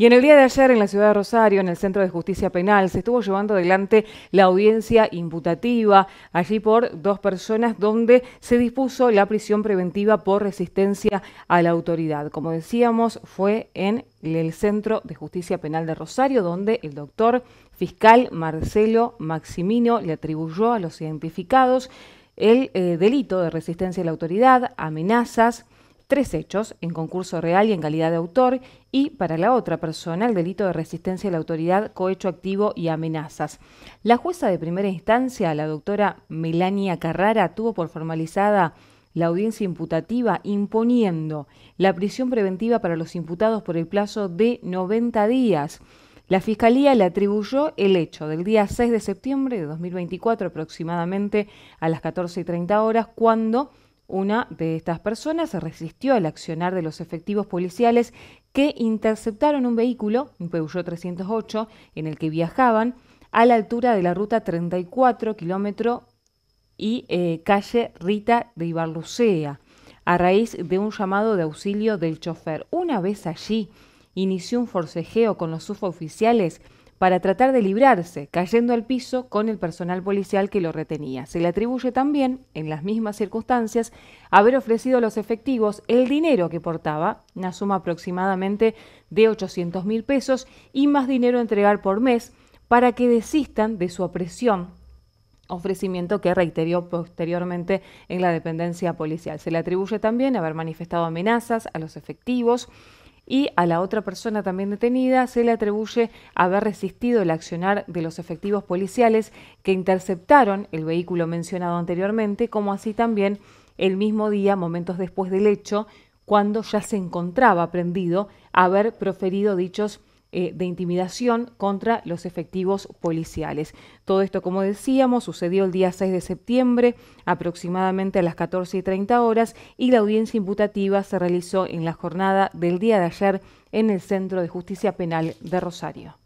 Y en el día de ayer en la ciudad de Rosario, en el Centro de Justicia Penal, se estuvo llevando adelante la audiencia imputativa allí por dos personas donde se dispuso la prisión preventiva por resistencia a la autoridad. Como decíamos, fue en el Centro de Justicia Penal de Rosario, donde el doctor fiscal Marcelo Maximino le atribuyó a los identificados el eh, delito de resistencia a la autoridad, amenazas, tres hechos en concurso real y en calidad de autor y para la otra persona el delito de resistencia a la autoridad, cohecho activo y amenazas. La jueza de primera instancia, la doctora Melania Carrara, tuvo por formalizada la audiencia imputativa imponiendo la prisión preventiva para los imputados por el plazo de 90 días. La Fiscalía le atribuyó el hecho del día 6 de septiembre de 2024 aproximadamente a las 14 y 30 horas cuando una de estas personas se resistió al accionar de los efectivos policiales que interceptaron un vehículo, un Peugeot 308, en el que viajaban a la altura de la ruta 34, kilómetro y eh, calle Rita de Ibarlucea, a raíz de un llamado de auxilio del chofer. Una vez allí, inició un forcejeo con los suboficiales para tratar de librarse, cayendo al piso con el personal policial que lo retenía. Se le atribuye también, en las mismas circunstancias, haber ofrecido a los efectivos el dinero que portaba, una suma aproximadamente de 800 mil pesos, y más dinero a entregar por mes para que desistan de su opresión, ofrecimiento que reiteró posteriormente en la dependencia policial. Se le atribuye también haber manifestado amenazas a los efectivos, y a la otra persona también detenida se le atribuye haber resistido el accionar de los efectivos policiales que interceptaron el vehículo mencionado anteriormente, como así también el mismo día, momentos después del hecho, cuando ya se encontraba prendido, haber proferido dichos eh, de intimidación contra los efectivos policiales. Todo esto, como decíamos, sucedió el día 6 de septiembre, aproximadamente a las 14 y 30 horas, y la audiencia imputativa se realizó en la jornada del día de ayer en el Centro de Justicia Penal de Rosario.